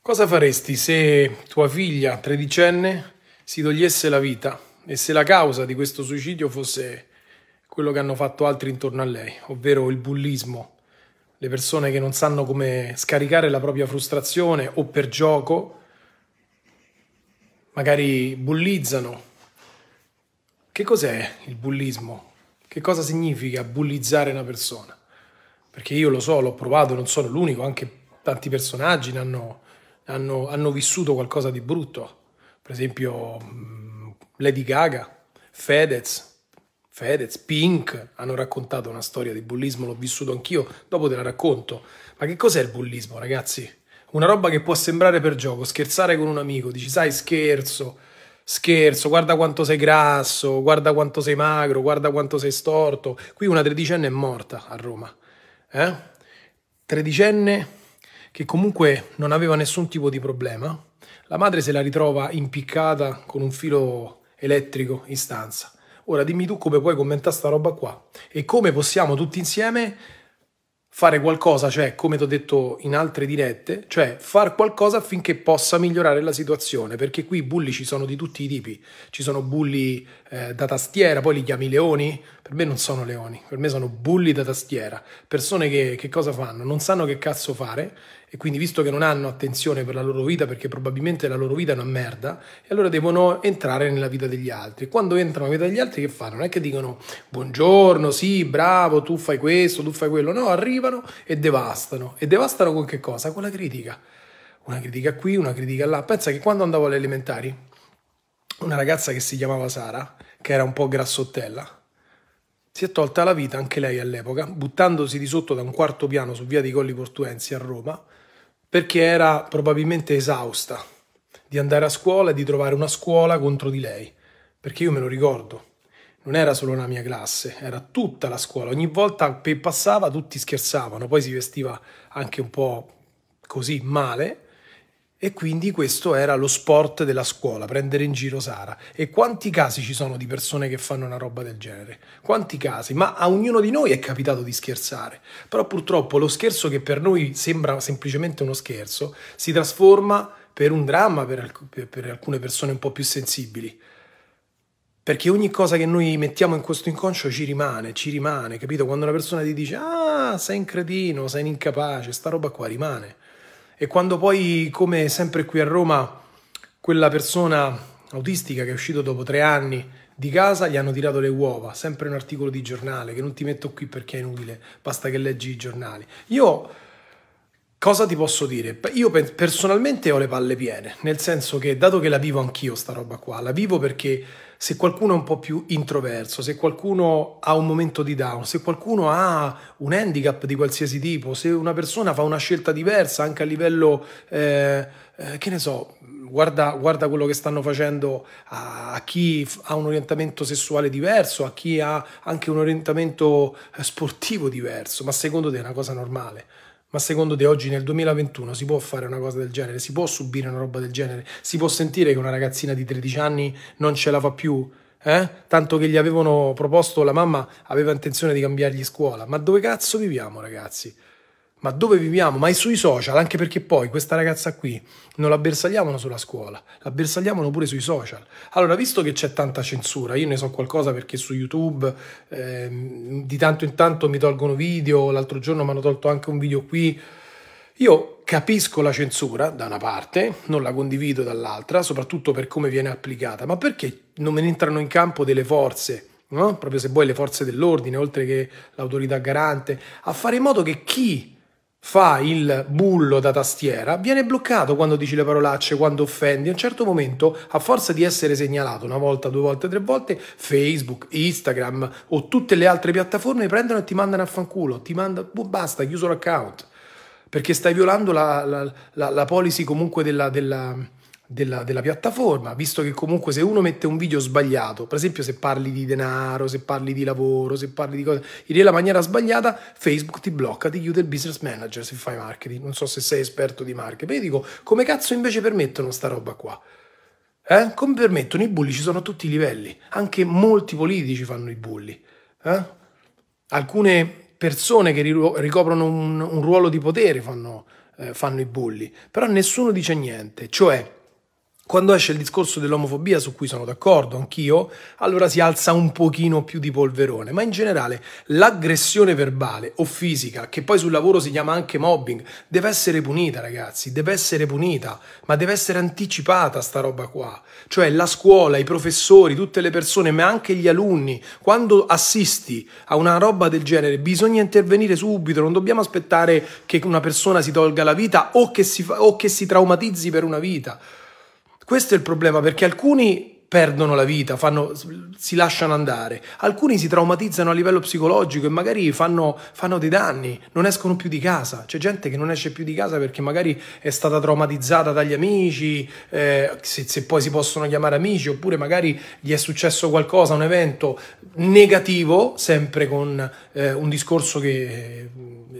Cosa faresti se tua figlia, tredicenne, si togliesse la vita e se la causa di questo suicidio fosse quello che hanno fatto altri intorno a lei, ovvero il bullismo, le persone che non sanno come scaricare la propria frustrazione o per gioco, magari bullizzano. Che cos'è il bullismo? Che cosa significa bullizzare una persona? Perché io lo so, l'ho provato, non sono l'unico, anche tanti personaggi ne hanno hanno, hanno vissuto qualcosa di brutto. Per esempio mm, Lady Gaga, Fedez, Fedez, Pink hanno raccontato una storia di bullismo, l'ho vissuto anch'io, dopo te la racconto. Ma che cos'è il bullismo, ragazzi? Una roba che può sembrare per gioco, scherzare con un amico, dici sai scherzo, scherzo, guarda quanto sei grasso, guarda quanto sei magro, guarda quanto sei storto. Qui una tredicenne è morta a Roma. Eh? Tredicenne che comunque non aveva nessun tipo di problema, la madre se la ritrova impiccata con un filo elettrico in stanza. Ora dimmi tu come puoi commentare sta roba qua e come possiamo tutti insieme fare qualcosa, cioè come ti ho detto in altre dirette, cioè far qualcosa affinché possa migliorare la situazione, perché qui i bulli ci sono di tutti i tipi, ci sono bulli eh, da tastiera, poi li chiami leoni, per me non sono leoni, per me sono bulli da tastiera, persone che, che cosa fanno? Non sanno che cazzo fare e quindi visto che non hanno attenzione per la loro vita, perché probabilmente la loro vita è una merda, e allora devono entrare nella vita degli altri. Quando entrano nella vita degli altri che fanno? Non è che dicono buongiorno, sì, bravo, tu fai questo, tu fai quello. No, arrivano e devastano. E devastano con che cosa? Con la critica. Una critica qui, una critica là. Pensa che quando andavo alle elementari, una ragazza che si chiamava Sara, che era un po' grassottella, si è tolta la vita anche lei all'epoca, buttandosi di sotto da un quarto piano su via dei Colli Portuensi a Roma, perché era probabilmente esausta di andare a scuola e di trovare una scuola contro di lei, perché io me lo ricordo. Non era solo la mia classe, era tutta la scuola. Ogni volta che passava tutti scherzavano, poi si vestiva anche un po' così male e quindi questo era lo sport della scuola, prendere in giro Sara. E quanti casi ci sono di persone che fanno una roba del genere? Quanti casi? Ma a ognuno di noi è capitato di scherzare. Però purtroppo lo scherzo che per noi sembra semplicemente uno scherzo si trasforma per un dramma per, alc- per alcune persone un po' più sensibili. Perché ogni cosa che noi mettiamo in questo inconscio ci rimane, ci rimane, capito? Quando una persona ti dice ah, sei un cretino, sei un incapace, sta roba qua rimane. E quando poi, come sempre qui a Roma, quella persona autistica che è uscita dopo tre anni di casa gli hanno tirato le uova, sempre un articolo di giornale che non ti metto qui perché è inutile, basta che leggi i giornali. Io cosa ti posso dire? Io personalmente ho le palle piene, nel senso che dato che la vivo anch'io sta roba qua, la vivo perché se qualcuno è un po' più introverso, se qualcuno ha un momento di down, se qualcuno ha un handicap di qualsiasi tipo, se una persona fa una scelta diversa anche a livello, eh, eh, che ne so, Guarda, guarda, quello che stanno facendo a, a, chi ha un orientamento sessuale diverso, a chi ha anche un orientamento eh, sportivo diverso, ma secondo te è una cosa normale? Ma secondo te oggi nel 2021 si può fare una cosa del genere? Si può subire una roba del genere? Si può sentire che una ragazzina di 13 anni non ce la fa più? Eh? Tanto che gli avevano proposto, la mamma aveva intenzione di cambiargli scuola. Ma dove cazzo viviamo, ragazzi? ma dove viviamo? Ma è sui social, anche perché poi questa ragazza qui non la bersagliamolo sulla scuola, la bersagliamolo pure sui social. Allora, visto che c'è tanta censura, io ne so qualcosa perché su YouTube eh, di tanto in tanto mi tolgono video, l'altro giorno mi hanno tolto anche un video qui. Io capisco la censura da una parte, non la condivido dall'altra, soprattutto per come viene applicata, ma perché non me ne entrano in campo delle forze No? proprio se vuoi le forze dell'ordine, oltre che l'autorità garante, a fare in modo che chi fa il bullo da tastiera, viene bloccato quando dici le parolacce, quando offendi. A un certo momento, a forza di essere segnalato una volta, due volte, tre volte, Facebook, Instagram o tutte le altre piattaforme prendono e ti mandano a fanculo, ti mandano, boh, basta, chiuso l'account, perché stai violando la, la, la, la policy comunque della, della della, della, piattaforma, visto che comunque se uno mette un video sbagliato, per esempio se parli di denaro, se parli di lavoro, se parli di cose in nella maniera sbagliata, Facebook ti blocca, ti chiude il business manager se fai marketing. Non so se sei esperto di marketing, io dico come cazzo invece permettono sta roba qua? Eh? Come permettono? I bulli ci sono a tutti i livelli, anche molti politici fanno i bulli. Eh? Alcune persone che ricoprono un, un ruolo di potere fanno, eh, fanno i bulli, però nessuno dice niente, cioè quando esce il discorso dell'omofobia, su cui sono d'accordo anch'io, allora si alza un pochino più di polverone, ma in generale l'aggressione verbale o fisica, che poi sul lavoro si chiama anche mobbing, deve essere punita ragazzi, deve essere punita, ma deve essere anticipata sta roba qua. Cioè la scuola, i professori, tutte le persone, ma anche gli alunni, quando assisti a una roba del genere bisogna intervenire subito, non dobbiamo aspettare che una persona si tolga la vita o che si, fa, o che si traumatizzi per una vita. Questo è il problema perché alcuni perdono la vita, fanno, si lasciano andare, alcuni si traumatizzano a livello psicologico e magari fanno, fanno, dei danni, non escono più di casa, c'è gente che non esce più di casa perché magari è stata traumatizzata dagli amici, eh, se, se, poi si possono chiamare amici, oppure magari gli è successo qualcosa, un evento negativo, sempre con eh, un discorso che, eh,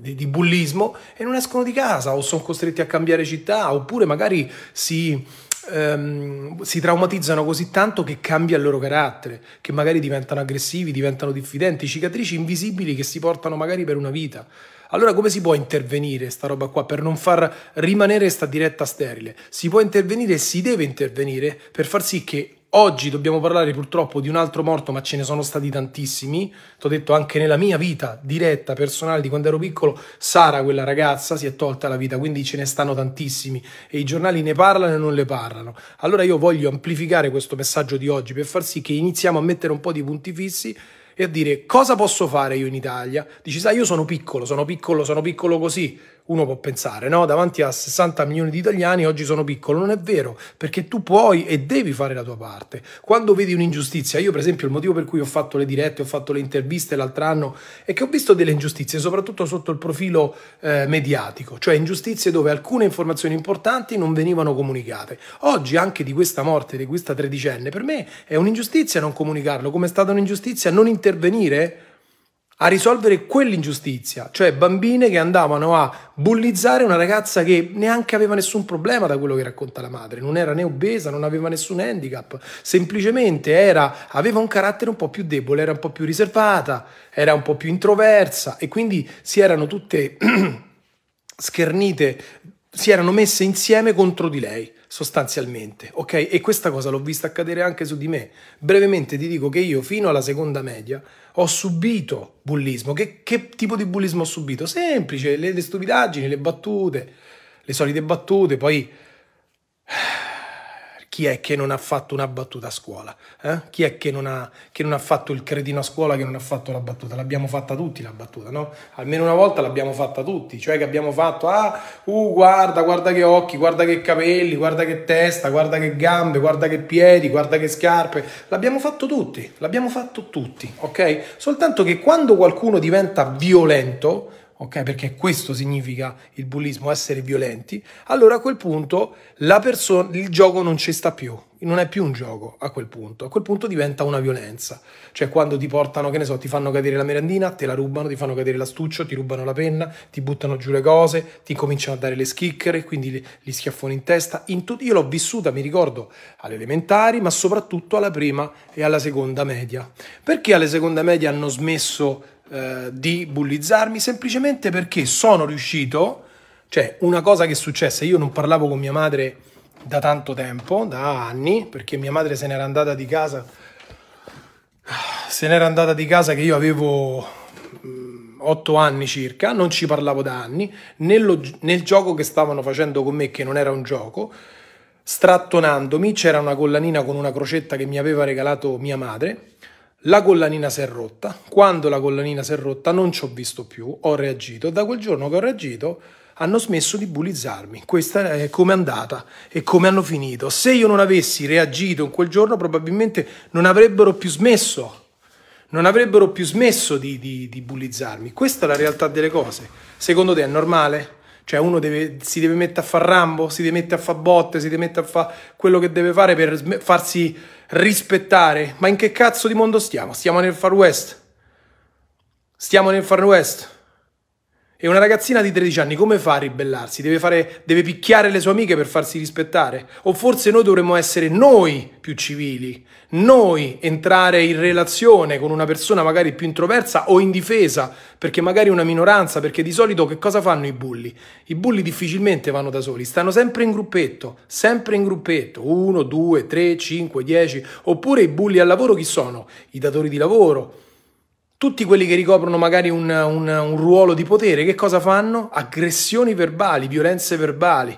di, di bullismo, e non escono di casa o sono costretti a cambiare città, oppure magari si ehm, si traumatizzano così tanto che cambia il loro carattere, che magari diventano aggressivi, diventano diffidenti, cicatrici invisibili che si portano magari per una vita. Allora come si può intervenire sta roba qua per non far rimanere sta diretta sterile? Si può intervenire e si deve intervenire per far sì che Oggi dobbiamo parlare purtroppo di un altro morto, ma ce ne sono stati tantissimi. Ti ho detto anche nella mia vita diretta, personale, di quando ero piccolo, Sara, quella ragazza, si è tolta la vita, quindi ce ne stanno tantissimi e i giornali ne parlano e non le parlano. Allora io voglio amplificare questo messaggio di oggi per far sì che iniziamo a mettere un po' di punti fissi e a dire cosa posso fare io in Italia. Dici, sai, io sono piccolo, sono piccolo, sono piccolo così uno può pensare, no? davanti a 60 milioni di italiani oggi sono piccolo, non è vero, perché tu puoi e devi fare la tua parte. Quando vedi un'ingiustizia, io per esempio il motivo per cui ho fatto le dirette, ho fatto le interviste l'altro anno, è che ho visto delle ingiustizie, soprattutto sotto il profilo eh, mediatico, cioè ingiustizie dove alcune informazioni importanti non venivano comunicate. Oggi anche di questa morte, di questa tredicenne, per me è un'ingiustizia non comunicarlo, come è stata un'ingiustizia non intervenire a risolvere quell'ingiustizia, cioè bambine che andavano a bullizzare una ragazza che neanche aveva nessun problema da quello che racconta la madre, non era né obesa, non aveva nessun handicap, semplicemente era, aveva un carattere un po' più debole, era un po' più riservata, era un po' più introversa e quindi si erano tutte schernite, si erano messe insieme contro di lei sostanzialmente, ok? E questa cosa l'ho vista accadere anche su di me. Brevemente ti dico che io fino alla seconda media ho subito bullismo. Che, che tipo di bullismo ho subito? Semplice, le, le stupidaggini, le battute, le solite battute, poi chi è che non ha fatto una battuta a scuola? Eh? Chi è che non, ha, che non, ha, fatto il cretino a scuola che non ha fatto la battuta? L'abbiamo fatta tutti la battuta, no? Almeno una volta l'abbiamo fatta tutti, cioè che abbiamo fatto, ah, uh, guarda, guarda che occhi, guarda che capelli, guarda che testa, guarda che gambe, guarda che piedi, guarda che scarpe. L'abbiamo fatto tutti, l'abbiamo fatto tutti, ok? Soltanto che quando qualcuno diventa violento, ok? Perché questo significa il bullismo, essere violenti, allora a quel punto perso- il gioco non ci sta più, non è più un gioco a quel punto, a quel punto diventa una violenza, cioè quando ti portano, che ne so, ti fanno cadere la merendina, te la rubano, ti fanno cadere l'astuccio, ti rubano la penna, ti buttano giù le cose, ti cominciano a dare le schicchere, quindi li, li schiaffoni in testa, in tut- io l'ho vissuta, mi ricordo, alle elementari, ma soprattutto alla prima e alla seconda media. Perché alle seconda media hanno smesso eh, di bullizzarmi semplicemente perché sono riuscito, cioè una cosa che è successa, io non parlavo con mia madre da tanto tempo, da anni, perché mia madre se n'era andata di casa, se n'era andata di casa che io avevo mm, otto anni circa, non ci parlavo da anni, Nello, nel gioco che stavano facendo con me, che non era un gioco, strattonandomi, c'era una collanina con una crocetta che mi aveva regalato mia madre, la collanina si è rotta, quando la collanina si è rotta non ci ho visto più, ho reagito da quel giorno che ho reagito hanno smesso di bullizzarmi. Questa è come è andata e come hanno finito. Se io non avessi reagito in quel giorno probabilmente non avrebbero più smesso non avrebbero più smesso di, di, di, bullizzarmi. Questa è la realtà delle cose. Secondo te è normale? Cioè uno deve, si deve mettere a far rambo, si deve mettere a far botte, si deve mettere a fare quello che deve fare per farsi rispettare. Ma in che cazzo di mondo stiamo? Stiamo nel Far West. Stiamo nel Far West. E una ragazzina di 13 anni come fa a ribellarsi? Deve, fare, deve picchiare le sue amiche per farsi rispettare? O forse noi dovremmo essere noi più civili, noi entrare in relazione con una persona magari più introversa o indifesa, perché magari una minoranza, perché di solito che cosa fanno i bulli? I bulli difficilmente vanno da soli, stanno sempre in gruppetto, sempre in gruppetto, uno, due, tre, cinque, dieci, oppure i bulli al lavoro chi sono? I datori di lavoro tutti quelli che ricoprono magari un, un, un, ruolo di potere, che cosa fanno? Aggressioni verbali, violenze verbali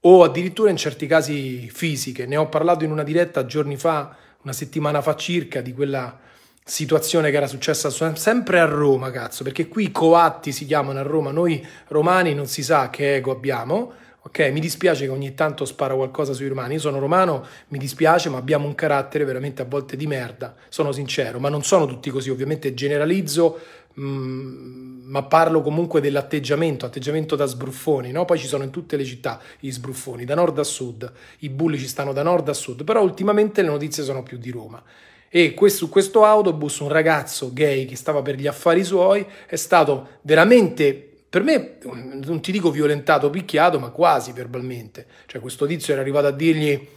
o addirittura in certi casi fisiche. Ne ho parlato in una diretta giorni fa, una settimana fa circa, di quella situazione che era successa sempre a Roma, cazzo, perché qui i coatti si chiamano a Roma, noi romani non si sa che ego abbiamo, ok? Mi dispiace che ogni tanto spara qualcosa sui romani, io sono romano, mi dispiace, ma abbiamo un carattere veramente a volte di merda, sono sincero, ma non sono tutti così, ovviamente generalizzo, mh, mm, ma parlo comunque dell'atteggiamento, atteggiamento da sbruffoni, no? Poi ci sono in tutte le città gli sbruffoni, da nord a sud, i bulli ci stanno da nord a sud, però ultimamente le notizie sono più di Roma e su questo autobus un ragazzo gay che stava per gli affari suoi è stato veramente per me, non ti dico violentato, picchiato, ma quasi verbalmente. Cioè questo tizio era arrivato a dirgli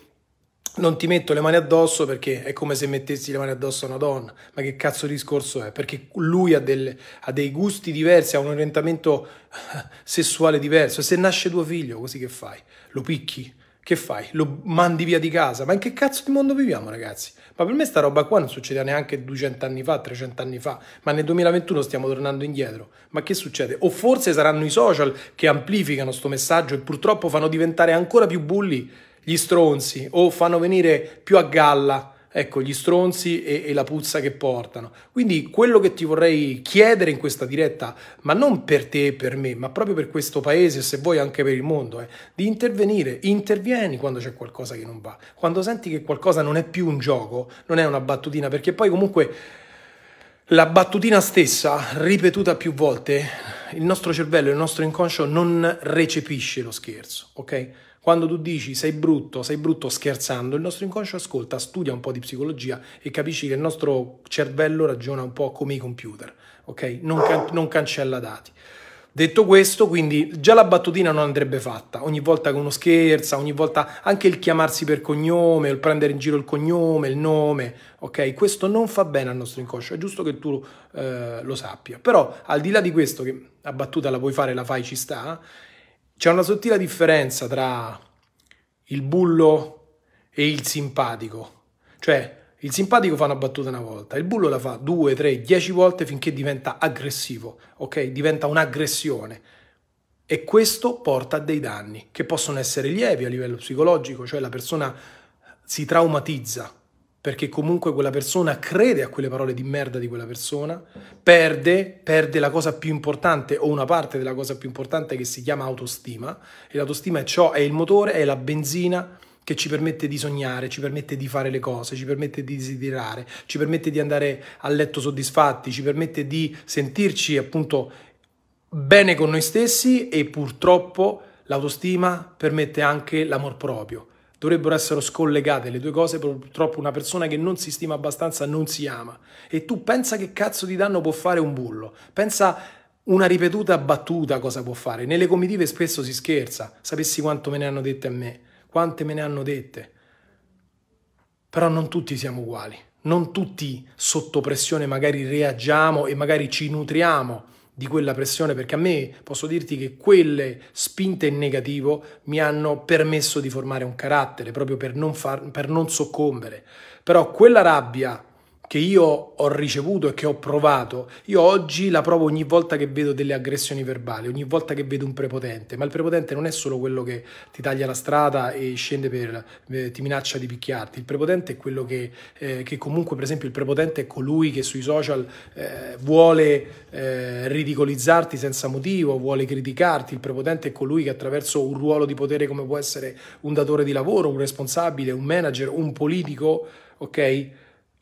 non ti metto le mani addosso perché è come se mettessi le mani addosso a una donna. Ma che cazzo di discorso è? Perché lui ha, del, ha dei gusti diversi, ha un orientamento sessuale diverso. E se nasce tuo figlio, così che fai? Lo picchi? che fai? Lo mandi via di casa? Ma in che cazzo di mondo viviamo, ragazzi? Ma per me sta roba qua non succedeva neanche 200 anni fa, 300 anni fa, ma nel 2021 stiamo tornando indietro. Ma che succede? O forse saranno i social che amplificano questo messaggio e purtroppo fanno diventare ancora più bulli gli stronzi o fanno venire più a galla ecco, gli stronzi e, e, la puzza che portano. Quindi quello che ti vorrei chiedere in questa diretta, ma non per te e per me, ma proprio per questo paese, e se vuoi anche per il mondo, è eh, di intervenire. Intervieni quando c'è qualcosa che non va, quando senti che qualcosa non è più un gioco, non è una battutina, perché poi comunque la battutina stessa, ripetuta più volte, il nostro cervello, il nostro inconscio non recepisce lo scherzo, ok? Quando tu dici sei brutto, sei brutto scherzando, il nostro inconscio ascolta, studia un po' di psicologia e capisci che il nostro cervello ragiona un po' come i computer, ok? Non, can non cancella dati. Detto questo, quindi già la battutina non andrebbe fatta, ogni volta che uno scherza, ogni volta anche il chiamarsi per cognome, il prendere in giro il cognome, il nome, ok? Questo non fa bene al nostro inconscio, è giusto che tu eh, lo sappia. Però al di là di questo, che la battuta la puoi fare, la fai, ci sta, c'è una sottile differenza tra il bullo e il simpatico. Cioè, il simpatico fa una battuta una volta, il bullo la fa due, tre, dieci volte finché diventa aggressivo, ok? Diventa un'aggressione. E questo porta a dei danni che possono essere lievi a livello psicologico, cioè la persona si traumatizza perché comunque quella persona crede a quelle parole di merda di quella persona, perde, perde la cosa più importante o una parte della cosa più importante che si chiama autostima e l'autostima è ciò, è il motore, è la benzina che ci permette di sognare, ci permette di fare le cose, ci permette di desiderare, ci permette di andare a letto soddisfatti, ci permette di sentirci appunto bene con noi stessi e purtroppo l'autostima permette anche l'amor proprio Dovrebbero essere scollegate le due cose, purtroppo una persona che non si stima abbastanza non si ama. E tu pensa che cazzo di danno può fare un bullo. Pensa una ripetuta battuta cosa può fare. Nelle comitive spesso si scherza. Sapessi quanto me ne hanno dette a me, quante me ne hanno dette. Però non tutti siamo uguali. Non tutti sotto pressione magari reagiamo e magari ci nutriamo di quella pressione perché a me posso dirti che quelle spinte in negativo mi hanno permesso di formare un carattere proprio per non, far, per non soccombere. Però quella rabbia che io ho ricevuto e che ho provato, io oggi la provo ogni volta che vedo delle aggressioni verbali, ogni volta che vedo un prepotente, ma il prepotente non è solo quello che ti taglia la strada e scende per, eh, ti minaccia di picchiarti, il prepotente è quello che, eh, che, comunque per esempio il prepotente è colui che sui social eh, vuole eh, ridicolizzarti senza motivo, vuole criticarti, il prepotente è colui che attraverso un ruolo di potere come può essere un datore di lavoro, un responsabile, un manager, un politico, ok?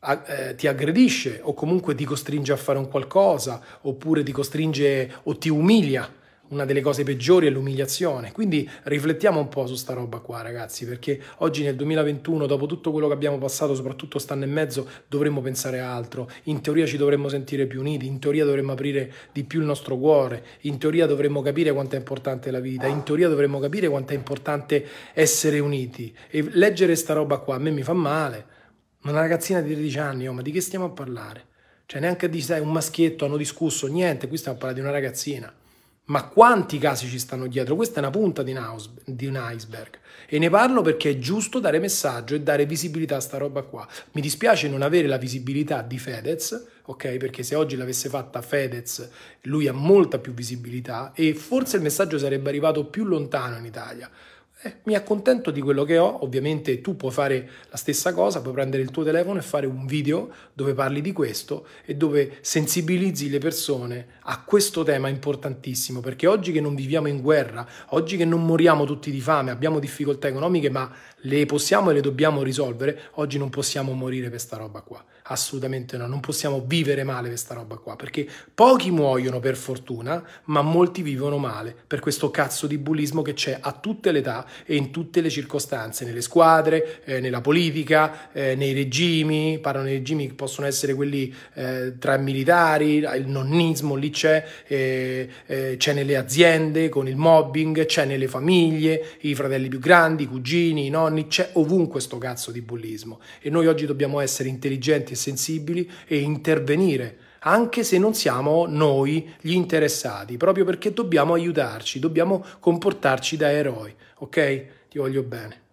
Eh, ti aggredisce o comunque ti costringe a fare un qualcosa oppure ti costringe o ti umilia. Una delle cose peggiori è l'umiliazione. Quindi riflettiamo un po' su sta roba qua, ragazzi, perché oggi nel 2021, dopo tutto quello che abbiamo passato, soprattutto quest'anno e mezzo, dovremmo pensare a altro. In teoria ci dovremmo sentire più uniti, in teoria dovremmo aprire di più il nostro cuore, in teoria dovremmo capire quanto è importante la vita, in teoria dovremmo capire quanto è importante essere uniti. E leggere sta roba qua a me mi fa male ma una ragazzina di 13 anni, oh, ma di che stiamo a parlare? Cioè neanche di sai, un maschietto hanno discusso, niente, qui stiamo a parlare di una ragazzina. Ma quanti casi ci stanno dietro? Questa è una punta di un, iceberg. E ne parlo perché è giusto dare messaggio e dare visibilità a sta roba qua. Mi dispiace non avere la visibilità di Fedez, ok? Perché se oggi l'avesse fatta Fedez, lui ha molta più visibilità e forse il messaggio sarebbe arrivato più lontano in Italia eh, mi accontento di quello che ho, ovviamente tu puoi fare la stessa cosa, puoi prendere il tuo telefono e fare un video dove parli di questo e dove sensibilizzi le persone a questo tema importantissimo, perché oggi che non viviamo in guerra, oggi che non moriamo tutti di fame, abbiamo difficoltà economiche, ma le possiamo e le dobbiamo risolvere, oggi non possiamo morire per sta roba qua. Assolutamente no, non possiamo vivere male per sta roba qua, perché pochi muoiono per fortuna, ma molti vivono male per questo cazzo di bullismo che c'è a tutte le età e in tutte le circostanze, nelle squadre, eh, nella politica, eh, nei regimi, parlano dei regimi che possono essere quelli eh, tra militari, il nonnismo lì c'è, eh, eh, c'è nelle aziende con il mobbing, c'è nelle famiglie, i fratelli più grandi, i cugini, i nonni, nonni, c'è ovunque sto cazzo di bullismo e noi oggi dobbiamo essere intelligenti e sensibili e intervenire anche se non siamo noi gli interessati, proprio perché dobbiamo aiutarci, dobbiamo comportarci da eroi, ok? Ti voglio bene.